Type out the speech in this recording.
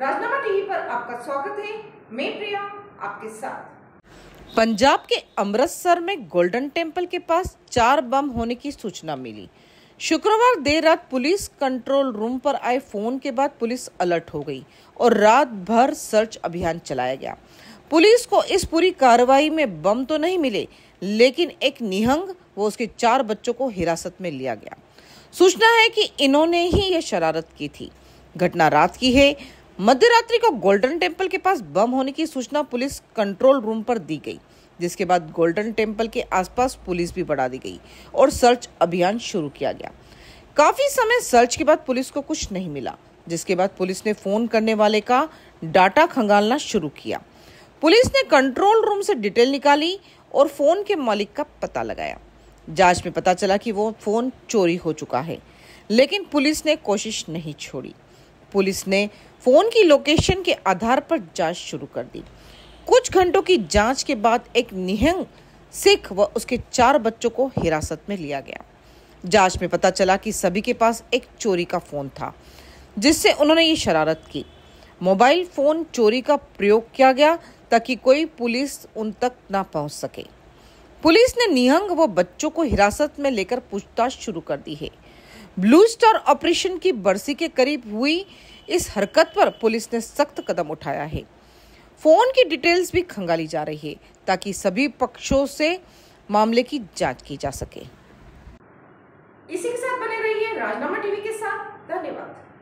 राजनामा TV पर आपका स्वागत है मैं प्रिया आपके साथ पंजाब के अमृतसर में गोल्डन टेम्पल के पास चार बम होने की सूचना मिली शुक्रवार देर रात पुलिस कंट्रोल रूम पर आए फोन के बाद पुलिस अलर्ट हो गई और रात भर सर्च अभियान चलाया गया पुलिस को इस पूरी कार्रवाई में बम तो नहीं मिले लेकिन एक निहंग वो उसके चार बच्चों को हिरासत में लिया गया सूचना है कि इन्होंने ही ये शरारत की थी घटना रात की है मध्य रात्रि को गोल्डन टेम्पल के पास बम होने की सूचना पुलिस कंट्रोल रूम पर दी गई जिसके बाद गोल्डन टेम्पल के आसपास पुलिस भी बढ़ा दी गई और सर्च अभियान शुरू किया गया काफी समय सर्च के बाद पुलिस को कुछ नहीं मिला जिसके बाद पुलिस ने फोन करने वाले का डाटा खंगालना शुरू किया पुलिस ने कंट्रोल रूम से डिटेल निकाली और फोन के मालिक का पता लगाया जांच में पता चला कि वो फोन चोरी हो चुका है लेकिन पुलिस ने कोशिश नहीं छोड़ी पुलिस ने फोन की लोकेशन के आधार पर जांच शुरू कर दी कुछ घंटों की जांच के बाद एक निहंग सिख व उसके चार बच्चों को हिरासत में लिया गया जांच में पता चला कि सभी के पास एक चोरी का फोन था जिससे उन्होंने ये शरारत की मोबाइल फोन चोरी का प्रयोग किया गया ताकि कोई पुलिस उन तक ना पहुंच सके पुलिस ने निहंग व बच्चों को हिरासत में लेकर पूछताछ शुरू कर दी है ब्लू स्टार ऑपरेशन की बरसी के करीब हुई इस हरकत पर पुलिस ने सख्त कदम उठाया है फोन की डिटेल्स भी खंगाली जा रही है ताकि सभी पक्षों से मामले की जांच की जा सके इसी के साथ बने रहिए राजनामा टीवी के साथ धन्यवाद